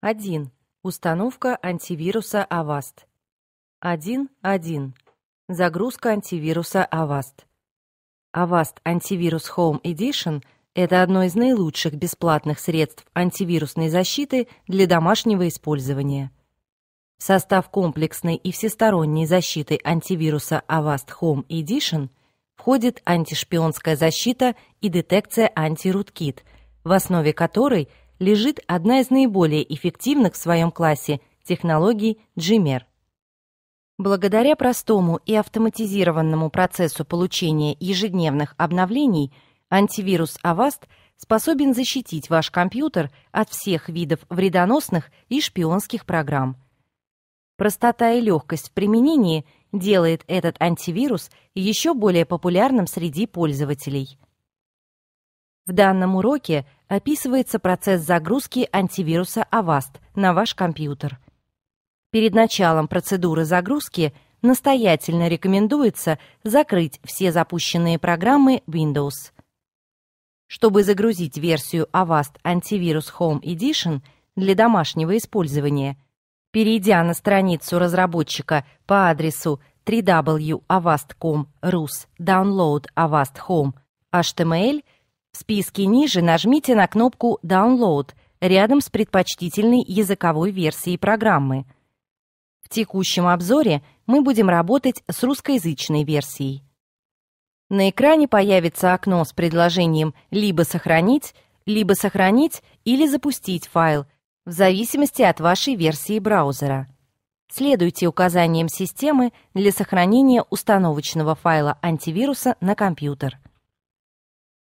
1. Установка антивируса Avast. 1.1. Загрузка антивируса Avast. Avast Antivirus Home Edition – это одно из наилучших бесплатных средств антивирусной защиты для домашнего использования. В состав комплексной и всесторонней защиты антивируса Avast Home Edition входит антишпионская защита и детекция антируткит, в основе которой – лежит одна из наиболее эффективных в своем классе технологий Джимер. Благодаря простому и автоматизированному процессу получения ежедневных обновлений антивирус Avast способен защитить ваш компьютер от всех видов вредоносных и шпионских программ. Простота и легкость в применении делает этот антивирус еще более популярным среди пользователей. В данном уроке описывается процесс загрузки антивируса Avast на ваш компьютер. Перед началом процедуры загрузки настоятельно рекомендуется закрыть все запущенные программы Windows. Чтобы загрузить версию Avast Antivirus Home Edition для домашнего использования, перейдя на страницу разработчика по адресу www.avast.com/rus download avast homehtml в списке ниже нажмите на кнопку «Download» рядом с предпочтительной языковой версией программы. В текущем обзоре мы будем работать с русскоязычной версией. На экране появится окно с предложением «Либо сохранить», «Либо сохранить» или «Запустить файл», в зависимости от вашей версии браузера. Следуйте указаниям системы для сохранения установочного файла антивируса на компьютер.